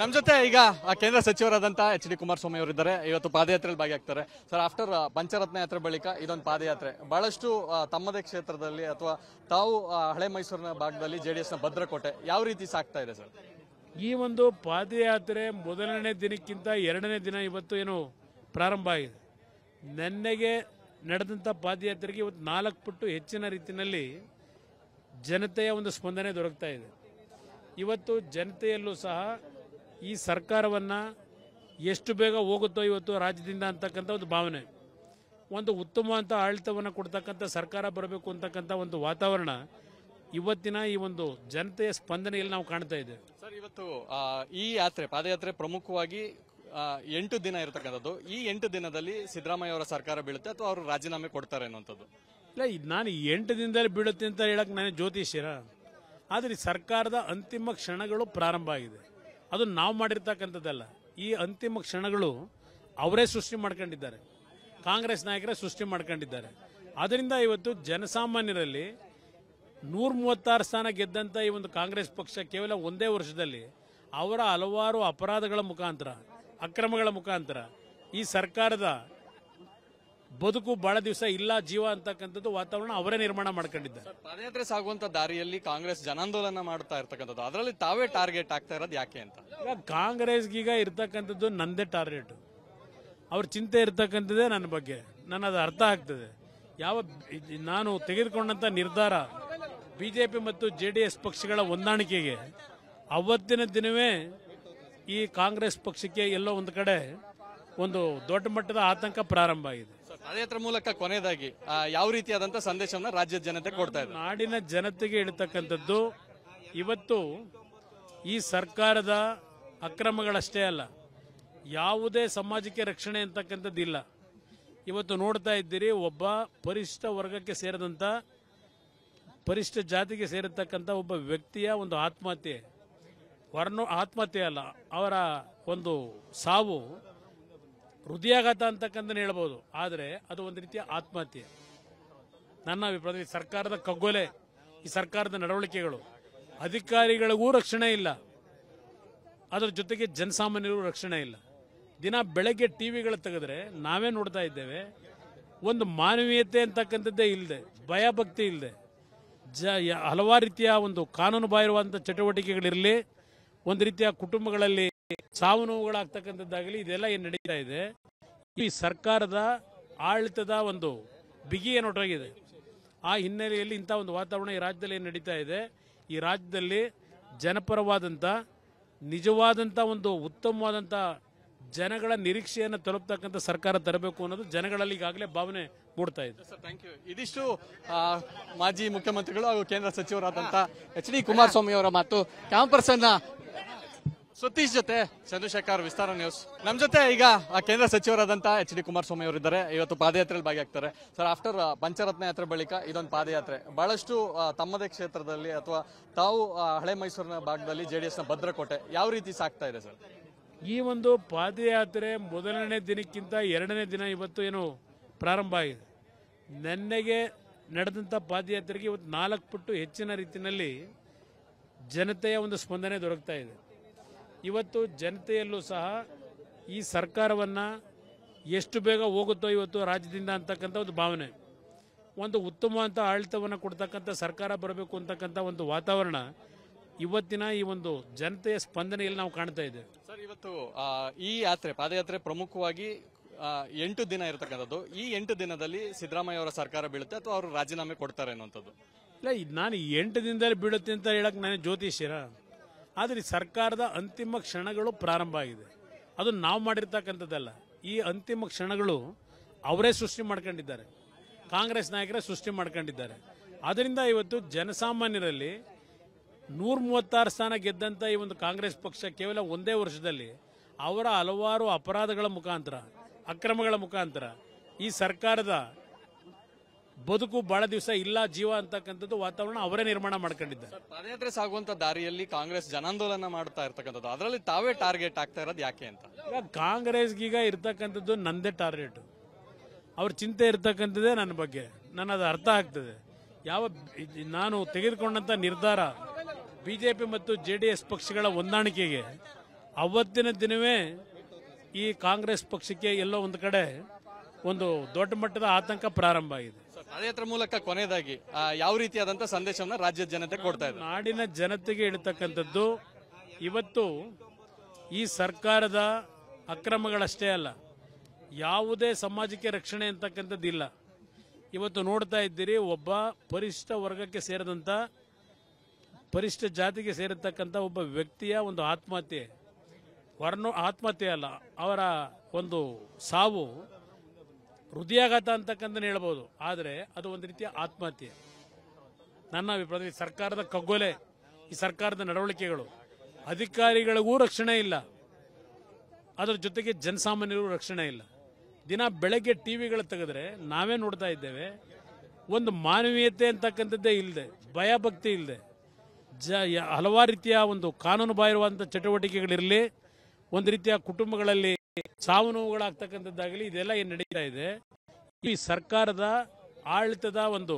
ನಮ್ಮ ಜೊತೆ ಈಗ ಕೇಂದ್ರ ಸಚಿವರಾದಂತಹ ಎಚ್ ಡಿ ಕುಮಾರಸ್ವಾಮಿ ಅವರಿದ್ದಾರೆ ಇವತ್ತು ಪಾದಯಾತ್ರೆಯಲ್ಲಿ ಭಾಗಿಯಾಗ್ತಾರೆ ಸರ್ ಆಫ್ಟರ್ ಪಂಚರತ್ನ ಯಾತ್ರೆ ಬಳಿಕ ಇದೊಂದು ಪಾದಯಾತ್ರೆ ಬಹಳಷ್ಟು ತಮ್ಮದೇ ಕ್ಷೇತ್ರದಲ್ಲಿ ಅಥವಾ ತಾವು ಹಳೆ ಮೈಸೂರಿನ ಭಾಗದಲ್ಲಿ ಎಸ್ನ ಭದ್ರಕೋಟೆ ಯಾವ ರೀತಿ ಸಾಕ್ತಾ ಇದೆ ಸರ್ ಈ ಒಂದು ಪಾದಯಾತ್ರೆ ಮೊದಲನೇ ದಿನಕ್ಕಿಂತ ಎರಡನೇ ದಿನ ಇವತ್ತು ಏನು ಪ್ರಾರಂಭ ಆಗಿದೆ ನೆನ್ನೆಗೆ ನಡೆದಂಥ ಪಾದಯಾತ್ರೆಗೆ ಇವತ್ತು ನಾಲ್ಕು ಪಟ್ಟು ಹೆಚ್ಚಿನ ರೀತಿಯಲ್ಲಿ ಜನತೆಯ ಒಂದು ಸ್ಪಂದನೆ ದೊರಕ್ತಾ ಇದೆ ಇವತ್ತು ಜನತೆಯಲ್ಲೂ ಸಹ ಈ ಸರ್ಕಾರವನ್ನು ಎಷ್ಟು ಬೇಗ ಹೋಗುತ್ತೋ ಇವತ್ತು ರಾಜ್ಯದಿಂದ ಅಂತಕ್ಕಂಥ ಒಂದು ಭಾವನೆ ಒಂದು ಉತ್ತಮವಾದಂಥ ಆಡಳಿತವನ್ನು ಕೊಡ್ತಕ್ಕಂಥ ಸರ್ಕಾರ ಬರಬೇಕು ಅಂತಕ್ಕಂಥ ಒಂದು ವಾತಾವರಣ ಇವತ್ತಿನ ಈ ಒಂದು ಜನತೆಯ ಸ್ಪಂದನೆಯಲ್ಲಿ ನಾವು ಕಾಣ್ತಾ ಇದ್ದೇವೆ ಸರ್ ಇವತ್ತು ಈ ಯಾತ್ರೆ ಪಾದಯಾತ್ರೆ ಪ್ರಮುಖವಾಗಿ ಎಂಟು ದಿನ ಇರತಕ್ಕಂಥದ್ದು ಈ ಎಂಟು ದಿನದಲ್ಲಿ ಸಿದ್ದರಾಮಯ್ಯ ಅವರ ಸರ್ಕಾರ ಬೀಳುತ್ತೆ ಅಥವಾ ಅವರು ರಾಜೀನಾಮೆ ಕೊಡ್ತಾರೆ ಅನ್ನುವಂಥದ್ದು ಇಲ್ಲ ನಾನು ಎಂಟು ದಿನದಲ್ಲಿ ಬೀಳುತ್ತೆ ಅಂತ ಹೇಳಕ್ಕೆ ನಾನು ಜ್ಯೋತಿಷ್ಯರ ಆದರೆ ಸರ್ಕಾರದ ಅಂತಿಮ ಕ್ಷಣಗಳು ಪ್ರಾರಂಭ ಆಗಿದೆ ಅದು ನಾವು ಮಾಡಿರ್ತಕ್ಕಂಥದ್ದಲ್ಲ ಈ ಅಂತಿಮ ಕ್ಷಣಗಳು ಅವರೇ ಸೃಷ್ಟಿ ಮಾಡ್ಕೊಂಡಿದ್ದಾರೆ ಕಾಂಗ್ರೆಸ್ ನಾಯಕರೇ ಸೃಷ್ಟಿ ಮಾಡ್ಕೊಂಡಿದ್ದಾರೆ ಅದರಿಂದ ಇವತ್ತು ಜನಸಾಮಾನ್ಯರಲ್ಲಿ ನೂರ ಮೂವತ್ತಾರು ಸ್ಥಾನ ಗೆದ್ದಂಥ ಈ ಒಂದು ಕಾಂಗ್ರೆಸ್ ಪಕ್ಷ ಕೇವಲ ಒಂದೇ ವರ್ಷದಲ್ಲಿ ಅವರ ಹಲವಾರು ಅಪರಾಧಗಳ ಮುಖಾಂತರ ಅಕ್ರಮಗಳ ಮುಖಾಂತರ ಈ ಸರ್ಕಾರದ ಬದುಕು ಬಹಳ ದಿವಸ ಇಲ್ಲ ಜೀವ ಅಂತಕ್ಕಂಥದ್ದು ವಾತಾವರಣ ಅವರೇ ನಿರ್ಮಾಣ ಮಾಡ್ಕೊಂಡಿದ್ದಾರೆ ಪಾದಯಾತ್ರೆ ಸಾಗುವಂತ ದಾರಿಯಲ್ಲಿ ಕಾಂಗ್ರೆಸ್ ಜನಾಂದೋಲನ ಮಾಡ್ತಾ ಇರ್ತಕ್ಕಂಥದ್ದು ಅದರಲ್ಲಿ ತಾವೇ ಟಾರ್ಗೆಟ್ ಆಗ್ತಾ ಇರೋದು ಯಾಕೆ ಅಂತ ಈಗ ಕಾಂಗ್ರೆಸ್ಗೀಗ ಇರ್ತಕ್ಕಂಥದ್ದು ನಂದೇ ಟಾರ್ಗೆಟ್ ಅವ್ರ ಚಿಂತೆ ಇರ್ತಕ್ಕಂಥದ್ದೇ ನನ್ನ ಬಗ್ಗೆ ನನ್ನ ಅದು ಅರ್ಥ ಆಗ್ತದೆ ಯಾವ ನಾನು ತೆಗೆದುಕೊಂಡಂತ ನಿರ್ಧಾರ ಬಿಜೆಪಿ ಮತ್ತು ಜೆ ಡಿ ಎಸ್ ಪಕ್ಷಗಳ ಹೊಂದಾಣಿಕೆಗೆ ಅವತ್ತಿನ ದಿನವೇ ಈ ಕಾಂಗ್ರೆಸ್ ಪಕ್ಷಕ್ಕೆ ಎಲ್ಲೋ ಒಂದು ಕಡೆ ಒಂದು ದೊಡ್ಡ ಮಟ್ಟದ ಆತಂಕ ಪ್ರಾರಂಭ ಆಗಿದೆ ಪಾದಯಾತ್ರೆ ಮೂಲಕ ಕೊನೆಯದಾಗಿ ಯಾವ ರೀತಿಯಾದಂತ ಸಂದೇಶವನ್ನ ರಾಜ್ಯದ ಜನತೆ ಕೊಡ್ತಾ ಇದೆ ನಾಡಿನ ಜನತೆಗೆ ಹೇಳ್ತಕ್ಕಂಥದ್ದು ಇವತ್ತು ಈ ಸರ್ಕಾರದ ಅಕ್ರಮಗಳಷ್ಟೇ ಅಲ್ಲ ಯಾವುದೇ ಸಮಾಜಕ್ಕೆ ರಕ್ಷಣೆ ಅಂತಕ್ಕಂಥದ್ದು ಇಲ್ಲ ಇವತ್ತು ನೋಡ್ತಾ ಇದ್ದೀರಿ ಒಬ್ಬ ಪರಿಶಿಷ್ಟ ವರ್ಗಕ್ಕೆ ಸೇರಿದಂಥ ಪರಿಶಿಷ್ಟ ಜಾತಿಗೆ ಸೇರಿರ್ತಕ್ಕಂಥ ಒಬ್ಬ ವ್ಯಕ್ತಿಯ ಒಂದು ಆತ್ಮಹತ್ಯೆ ವರ್ಣ ಆತ್ಮಹತ್ಯೆ ಅಲ್ಲ ಅವರ ಒಂದು ಸಾವು ಹೃದಯಾಘಾತ ಅಂತಕ್ಕಂಥ ಹೇಳ್ಬೋದು ಆದರೆ ಅದು ಒಂದು ರೀತಿಯ ಆತ್ಮಹತ್ಯೆ ನನ್ನ ಅಭಿಪ್ರಾಯ ಸರ್ಕಾರದ ಕಗ್ಗೊಲೆ ಈ ಸರ್ಕಾರದ ನಡವಳಿಕೆಗಳು ಅಧಿಕಾರಿಗಳಿಗೂ ರಕ್ಷಣೆ ಇಲ್ಲ ಅದರ ಜೊತೆಗೆ ಜನಸಾಮಾನ್ಯರಿಗೂ ರಕ್ಷಣೆ ಇಲ್ಲ ದಿನ ಬೆಳಗ್ಗೆ ಟಿ ವಿಗಳು ತೆಗೆದ್ರೆ ನಾವೇ ನೋಡ್ತಾ ಇದ್ದೇವೆ ಒಂದು ಮಾನವೀಯತೆ ಅಂತಕ್ಕಂಥದ್ದೇ ಇಲ್ಲದೆ ಭಯಭಕ್ತಿ ಇಲ್ಲದೆ ಜ ಹಲವಾರು ರೀತಿಯ ಒಂದು ಕಾನೂನು ಬಾಹಿರುವಂಥ ಚಟುವಟಿಕೆಗಳಿರಲಿ ಒಂದು ರೀತಿಯ ಕುಟುಂಬಗಳಲ್ಲಿ ಸಾವು ನೋವುಗಳಾಗ್ತಕ್ಕಂಥದ್ದಾಗಲಿ ಇದೆಲ್ಲ ಏನು ನಡೀತಾ ಇದೆ ಈ ಸರ್ಕಾರದ ಆಡಳಿತದ ಒಂದು ಬಿಗಿ ಏನೊಟ್ಟೋಗಿದೆ ಆ ಹಿನ್ನೆಲೆಯಲ್ಲಿ ಇಂಥ ಒಂದು ವಾತಾವರಣ ಈ ರಾಜ್ಯದಲ್ಲಿ ಏನು ನಡೀತಾ ಇದೆ ಈ ರಾಜ್ಯದಲ್ಲಿ ಜನಪರವಾದಂಥ ನಿಜವಾದಂಥ ಒಂದು ಉತ್ತಮವಾದಂಥ ಜನಗಳ ನಿರೀಕ್ಷೆಯನ್ನು ತಲುಪ್ತಕ್ಕಂಥ ಸರ್ಕಾರ ತರಬೇಕು ಅನ್ನೋದು ಜನಗಳಲ್ಲಿ ಈಗಾಗಲೇ ಭಾವನೆ ಮೂಡ್ತಾ ಇದೆ ಇದಿಷ್ಟು ಮಾಜಿ ಮುಖ್ಯಮಂತ್ರಿಗಳು ಹಾಗೂ ಕೇಂದ್ರ ಸಚಿವರಾದಂತಹ ಎಚ್ ಡಿ ಕುಮಾರಸ್ವಾಮಿ ಅವರ ಮಾತು ಕ್ಯಾಂಪರ್ಸನ್ನ ಸತೀಶ್ ಜೊತೆ ಚಂದ್ರಶೇಖರ್ ವಿಸ್ತಾರ ನ್ಯೂಸ್ ನಮ್ಮ ಜೊತೆ ಈಗ ಕೇಂದ್ರ ಸಚಿವರಾದಂತಹ ಎಚ್ ಡಿ ಕುಮಾರಸ್ವಾಮಿ ಅವರಿದ್ದಾರೆ ಇವತ್ತು ಪಾದಯಾತ್ರೆಯಲ್ಲಿ ಭಾಗಿಯಾಗ್ತಾರೆ ಸರ್ ಆಫ್ಟರ್ ಪಂಚರತ್ನ ಯಾತ್ರೆ ಬಳಿಕ ಇದೊಂದು ಪಾದಯಾತ್ರೆ ಬಹಳಷ್ಟು ತಮ್ಮದೇ ಕ್ಷೇತ್ರದಲ್ಲಿ ಅಥವಾ ತಾವು ಹಳೆ ಮೈಸೂರಿನ ಭಾಗದಲ್ಲಿ ಜೆಡಿಎಸ್ನ ಭದ್ರಕೋಟೆ ಯಾವ ರೀತಿ ಸಾಕ್ತಾ ಇದೆ ಸರ್ ಈ ಒಂದು ಪಾದಯಾತ್ರೆ ಮೊದಲನೇ ದಿನಕ್ಕಿಂತ ಎರಡನೇ ದಿನ ಇವತ್ತು ಏನು ಪ್ರಾರಂಭ ಆಗಿದೆ ನೆನ್ನೆಗೆ ನಡೆದಂಥ ಪಾದಯಾತ್ರೆಗೆ ಇವತ್ತು ನಾಲ್ಕು ಪಟ್ಟು ಹೆಚ್ಚಿನ ರೀತಿಯಲ್ಲಿ ಜನತೆಯ ಒಂದು ಸ್ಪಂದನೆ ದೊರಕ್ತಾ ಇದೆ ಇವತ್ತು ಜನತೆಯಲ್ಲೂ ಸಹ ಈ ಸರ್ಕಾರವನ್ನು ಎಷ್ಟು ಬೇಗ ಹೋಗುತ್ತೋ ಇವತ್ತು ರಾಜ್ಯದಿಂದ ಅಂತಕ್ಕಂಥ ಒಂದು ಭಾವನೆ ಒಂದು ಉತ್ತಮವಾದಂಥ ಆಡಳಿತವನ್ನು ಕೊಡ್ತಕ್ಕಂಥ ಸರ್ಕಾರ ಬರಬೇಕು ಅಂತಕ್ಕಂಥ ಒಂದು ವಾತಾವರಣ ಇವತ್ತಿನ ಈ ಒಂದು ಜನತೆಯ ಸ್ಪಂದನೆಯಲ್ಲಿ ನಾವು ಕಾಣ್ತಾ ಇದ್ದೇವೆ ಸರ್ ಇವತ್ತು ಈ ಯಾತ್ರೆ ಪಾದಯಾತ್ರೆ ಪ್ರಮುಖವಾಗಿ ಎಂಟು ದಿನ ಇರತಕ್ಕಂಥದ್ದು ಈ ಎಂಟು ದಿನದಲ್ಲಿ ಸಿದ್ದರಾಮಯ್ಯ ಅವರ ಸರ್ಕಾರ ಬೀಳುತ್ತೆ ಅಥವಾ ಅವರು ರಾಜೀನಾಮೆ ಕೊಡ್ತಾರೆ ಅನ್ನುವಂಥದ್ದು ಇಲ್ಲ ನಾನು ಎಂಟು ದಿನದಲ್ಲಿ ಬೀಳುತ್ತೆ ಅಂತ ಹೇಳಕ್ ನಾನು ಜ್ಯೋತಿಷ್ಯರ ಆದರೆ ಸರ್ಕಾರದ ಅಂತಿಮ ಕ್ಷಣಗಳು ಪ್ರಾರಂಭ ಆಗಿದೆ ಅದು ನಾವು ಮಾಡಿರ್ತಕ್ಕಂಥದ್ದಲ್ಲ ಈ ಅಂತಿಮ ಕ್ಷಣಗಳು ಅವರೇ ಸೃಷ್ಟಿ ಮಾಡ್ಕೊಂಡಿದ್ದಾರೆ ಕಾಂಗ್ರೆಸ್ ನಾಯಕರೇ ಸೃಷ್ಟಿ ಮಾಡ್ಕೊಂಡಿದ್ದಾರೆ ಅದರಿಂದ ಇವತ್ತು ಜನಸಾಮಾನ್ಯರಲ್ಲಿ ನೂರ ಮೂವತ್ತಾರು ಸ್ಥಾನ ಗೆದ್ದಂಥ ಈ ಒಂದು ಕಾಂಗ್ರೆಸ್ ಪಕ್ಷ ಕೇವಲ ಒಂದೇ ವರ್ಷದಲ್ಲಿ ಅವರ ಹಲವಾರು ಅಪರಾಧಗಳ ಮುಖಾಂತರ ಅಕ್ರಮಗಳ ಮುಖಾಂತರ ಈ ಸರ್ಕಾರದ ಬದುಕು ಬಹಳ ದಿವಸ ಇಲ್ಲ ಜೀವ ಅಂತಕ್ಕಂಥದ್ದು ವಾತಾವರಣ ಅವರೇ ನಿರ್ಮಾಣ ಮಾಡ್ಕೊಂಡಿದ್ದಾರೆ ಪಾದಯಾತ್ರೆ ಸಾಗುವಂತ ದಾರಿಯಲ್ಲಿ ಕಾಂಗ್ರೆಸ್ ಜನಾಂದೋಲನ ಮಾಡ್ತಾ ಇರ್ತಕ್ಕಂಥದ್ದು ಅದರಲ್ಲಿ ತಾವೇ ಟಾರ್ಗೆಟ್ ಆಗ್ತಾ ಇರೋದು ಯಾಕೆ ಅಂತ ಈಗ ಇರ್ತಕ್ಕಂಥದ್ದು ನಂದೇ ಟಾರ್ಗೆಟ್ ಅವ್ರ ಚಿಂತೆ ಇರ್ತಕ್ಕಂಥದ್ದೇ ನನ್ನ ಬಗ್ಗೆ ನನ್ನ ಅದು ಅರ್ಥ ಆಗ್ತದೆ ಯಾವ ನಾನು ತೆಗೆದುಕೊಂಡಂತ ನಿರ್ಧಾರ ಬಿಜೆಪಿ ಮತ್ತು ಜೆ ಡಿ ಎಸ್ ಪಕ್ಷಗಳ ಹೊಂದಾಣಿಕೆಗೆ ಅವತ್ತಿನ ದಿನವೇ ಈ ಕಾಂಗ್ರೆಸ್ ಪಕ್ಷಕ್ಕೆ ಎಲ್ಲೋ ಒಂದು ಕಡೆ ಒಂದು ದೊಡ್ಡ ಮಟ್ಟದ ಆತಂಕ ಪ್ರಾರಂಭ ಆಗಿದೆ ಪಾದಯಾತ್ರೆ ಮೂಲಕ ಕೊನೆಯದಾಗಿ ಯಾವ ರೀತಿಯಾದಂತ ಸಂದೇಶವನ್ನ ರಾಜ್ಯದ ಜನತೆ ಕೊಡ್ತಾ ಇದೆ ನಾಡಿನ ಜನತೆಗೆ ಇಡತಕ್ಕಂಥದ್ದು ಇವತ್ತು ಈ ಸರ್ಕಾರದ ಅಕ್ರಮಗಳಷ್ಟೇ ಅಲ್ಲ ಯಾವುದೇ ಸಮಾಜಕ್ಕೆ ರಕ್ಷಣೆ ಅಂತಕ್ಕಂಥದ್ದಿಲ್ಲ ಇವತ್ತು ನೋಡ್ತಾ ಇದ್ದೀರಿ ಒಬ್ಬ ಪರಿಷ್ಠ ವರ್ಗಕ್ಕೆ ಸೇರಿದಂಥ ಪರಿಷ್ಠ ಜಾತಿಗೆ ಸೇರಿರ್ತಕ್ಕಂಥ ಒಬ್ಬ ವ್ಯಕ್ತಿಯ ಒಂದು ಆತ್ಮಹತ್ಯೆ ವರ್ಣ ಆತ್ಮಹತ್ಯೆ ಅಲ್ಲ ಅವರ ಒಂದು ಸಾವು ಹೃದಯಾಘಾತ ಅಂತಕ್ಕಂಥ ಹೇಳ್ಬೋದು ಆದರೆ ಅದು ಒಂದು ರೀತಿಯ ಆತ್ಮಹತ್ಯೆ ನನ್ನ ಅಭಿಪ್ರಾಯದಲ್ಲಿ ಸರ್ಕಾರದ ಕಗ್ಗೊಲೆ ಈ ಸರ್ಕಾರದ ನಡವಳಿಕೆಗಳು ಅಧಿಕಾರಿಗಳಿಗೂ ರಕ್ಷಣೆ ಇಲ್ಲ ಅದರ ಜೊತೆಗೆ ಜನಸಾಮಾನ್ಯರಿಗೂ ರಕ್ಷಣೆ ಇಲ್ಲ ದಿನ ಬೆಳಗ್ಗೆ ಟಿ ವಿಗಳು ತೆಗೆದ್ರೆ ನಾವೇ ನೋಡ್ತಾ ಇದ್ದೇವೆ ಒಂದು ಮಾನವೀಯತೆ ಅಂತಕ್ಕಂಥದ್ದೇ ಇಲ್ಲದೆ ಭಯಭಕ್ತಿ ಇಲ್ಲದೆ ಜ ಹಲವಾರು ರೀತಿಯ ಒಂದು ಕಾನೂನು ಬಾಹಿರುವಂಥ ಚಟುವಟಿಕೆಗಳಿರಲಿ ಒಂದು ರೀತಿಯ ಕುಟುಂಬಗಳಲ್ಲಿ ಸಾವು ನೋವುಗಳಾಗ್ತಕ್ಕಂಥದ್ದಾಗಲಿ ಇದೆಲ್ಲ ಏನು ನಡೀತಾ ಇದೆ ಈ ಸರ್ಕಾರದ ಆಡಳಿತದ ಒಂದು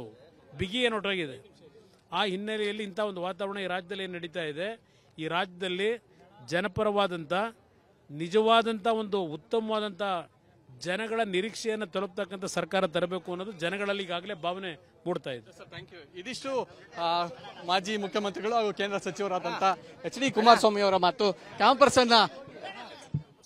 ಬಿಗಿ ಏನೊಟ್ಟಾಗಿದೆ ಆ ಹಿನ್ನೆಲೆಯಲ್ಲಿ ಇಂಥ ಒಂದು ವಾತಾವರಣ ಈ ರಾಜ್ಯದಲ್ಲಿ ಏನು ನಡೀತಾ ಇದೆ ಈ ರಾಜ್ಯದಲ್ಲಿ ಜನಪರವಾದಂಥ ನಿಜವಾದಂಥ ಒಂದು ಉತ್ತಮವಾದಂಥ ಜನಗಳ ನಿರೀಕ್ಷೆಯನ್ನು ತಲುಪ್ತಕ್ಕಂಥ ಸರ್ಕಾರ ತರಬೇಕು ಅನ್ನೋದು ಜನಗಳಲ್ಲಿ ಈಗಾಗಲೇ ಭಾವನೆ ಮೂಡ್ತಾ ಇದೆ ಇದಿಷ್ಟು ಮಾಜಿ ಮುಖ್ಯಮಂತ್ರಿಗಳು ಹಾಗೂ ಕೇಂದ್ರ ಸಚಿವರಾದಂತಹ ಎಚ್ ಡಿ ಕುಮಾರಸ್ವಾಮಿ ಅವರ ಮಾತು ಕ್ಯಾಂಪರ್ಸ್